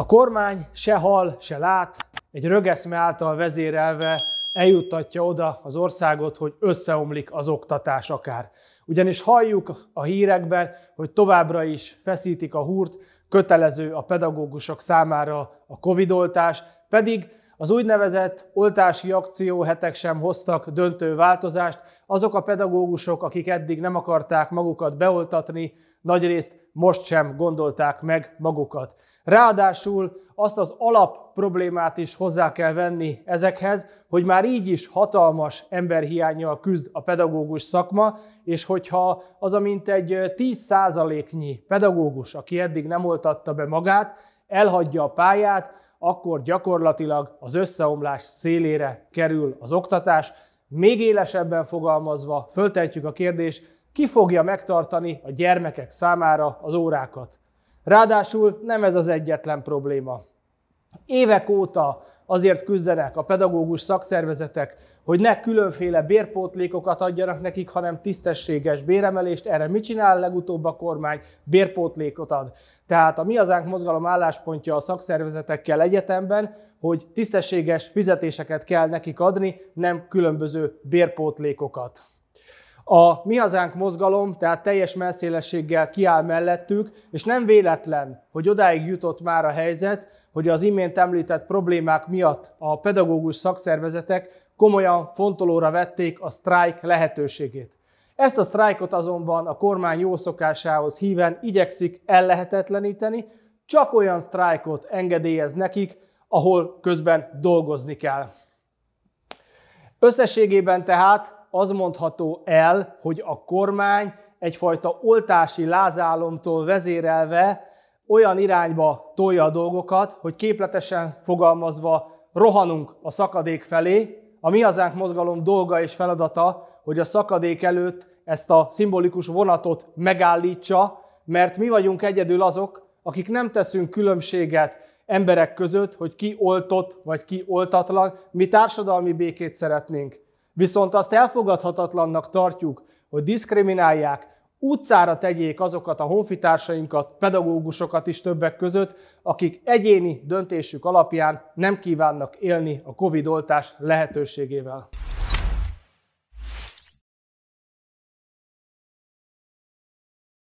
A kormány se hal, se lát, egy rögeszme által vezérelve eljuttatja oda az országot, hogy összeomlik az oktatás akár. Ugyanis halljuk a hírekben, hogy továbbra is feszítik a húrt, kötelező a pedagógusok számára a covidoltás, pedig az úgynevezett oltási akcióhetek sem hoztak döntő változást. Azok a pedagógusok, akik eddig nem akarták magukat beoltatni, nagyrészt most sem gondolták meg magukat. Ráadásul azt az alap problémát is hozzá kell venni ezekhez, hogy már így is hatalmas emberhiányjal küzd a pedagógus szakma, és hogyha az amint egy 10%-nyi pedagógus, aki eddig nem oltatta be magát, elhagyja a pályát, akkor gyakorlatilag az összeomlás szélére kerül az oktatás. Még élesebben fogalmazva föltehetjük a kérdést, ki fogja megtartani a gyermekek számára az órákat? Ráadásul nem ez az egyetlen probléma. Évek óta azért küzdenek a pedagógus szakszervezetek, hogy ne különféle bérpótlékokat adjanak nekik, hanem tisztességes béremelést. Erre mit csinál legutóbb a kormány? Bérpótlékot ad. Tehát a Mi azánk Mozgalom álláspontja a szakszervezetekkel egyetemben, hogy tisztességes fizetéseket kell nekik adni, nem különböző bérpótlékokat. A Mi Hazánk mozgalom tehát teljes messzélességgel kiáll mellettük, és nem véletlen, hogy odáig jutott már a helyzet, hogy az imént említett problémák miatt a pedagógus szakszervezetek komolyan fontolóra vették a sztrájk lehetőségét. Ezt a sztrájkot azonban a kormány jó szokásához híven igyekszik ellehetetleníteni, csak olyan sztrájkot engedélyez nekik, ahol közben dolgozni kell. Összességében tehát az mondható el, hogy a kormány egyfajta oltási lázálomtól vezérelve olyan irányba tolja a dolgokat, hogy képletesen fogalmazva rohanunk a szakadék felé. A Mi Hazánk mozgalom dolga és feladata, hogy a szakadék előtt ezt a szimbolikus vonatot megállítsa, mert mi vagyunk egyedül azok, akik nem teszünk különbséget emberek között, hogy ki oltott vagy ki oltatlan, mi társadalmi békét szeretnénk. Viszont azt elfogadhatatlannak tartjuk, hogy diszkriminálják, utcára tegyék azokat a honfitársainkat, pedagógusokat is többek között, akik egyéni döntésük alapján nem kívánnak élni a COVID-oltás lehetőségével.